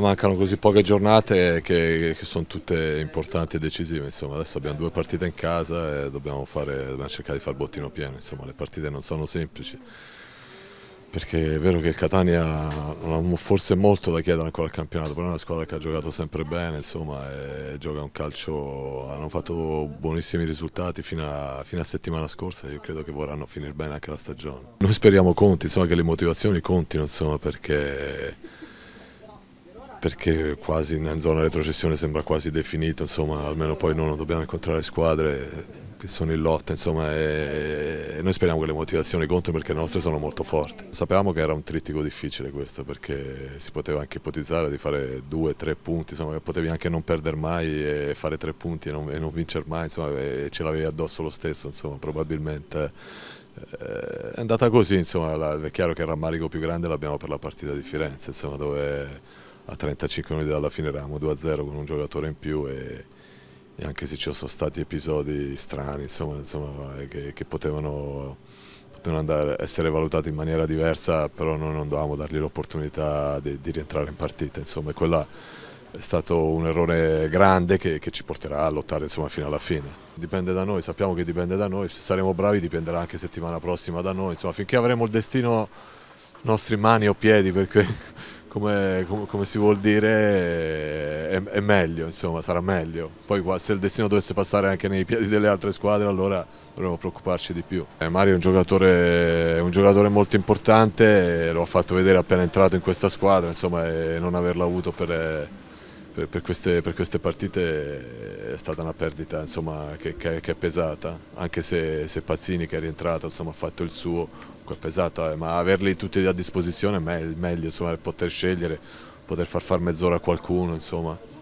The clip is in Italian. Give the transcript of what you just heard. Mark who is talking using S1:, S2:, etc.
S1: Ma mancano così poche giornate che, che sono tutte importanti e decisive, insomma, adesso abbiamo due partite in casa e dobbiamo, fare, dobbiamo cercare di fare bottino pieno, insomma, le partite non sono semplici perché è vero che il Catania non ha forse molto da chiedere ancora al campionato, però è una squadra che ha giocato sempre bene, insomma, gioca un calcio, hanno fatto buonissimi risultati fino a, fino a settimana scorsa e io credo che vorranno finire bene anche la stagione. Noi speriamo conti, insomma, che le motivazioni contino, insomma, perché perché quasi in zona retrocessione sembra quasi definito, insomma almeno poi noi non dobbiamo incontrare squadre che sono in lotta, insomma, e noi speriamo che le motivazioni contro perché le nostre sono molto forti. Sapevamo che era un trittico difficile questo perché si poteva anche ipotizzare di fare due, tre punti, insomma, che potevi anche non perdere mai e fare tre punti e non, e non vincere mai, insomma, ce l'avevi addosso lo stesso, insomma, probabilmente eh, è andata così, insomma, la, è chiaro che il rammarico più grande l'abbiamo per la partita di Firenze, insomma, dove a 35 minuti dalla fine eravamo 2-0 con un giocatore in più e, e, anche se ci sono stati episodi strani insomma, insomma, eh, che, che potevano, potevano andare, essere valutati in maniera diversa però noi non dovevamo dargli l'opportunità di, di, rientrare in partita insomma, e quella è stato un errore grande che, che ci porterà a lottare insomma, fino alla fine. Dipende da noi, sappiamo che dipende da noi, se saremo bravi dipenderà anche settimana prossima da noi, insomma, finché avremo il destino nostri mani o piedi perché come, come, come, si vuol dire, è, è, meglio, insomma, sarà meglio. Poi se il destino dovesse passare anche nei piedi delle altre squadre, allora dovremmo preoccuparci di più. Eh, Mario è un, giocatore, un giocatore molto importante, lo ha fatto vedere appena entrato in questa squadra, insomma, e non averlo avuto per eh, per, per, queste, per, queste, partite è stata una perdita insomma, che, che, che, è pesata, anche se, se Pazzini che è rientrato insomma, ha fatto il suo, è pesata, eh, ma averli tutti a disposizione è meglio, insomma, poter scegliere, poter far fare mezz'ora a qualcuno. Insomma.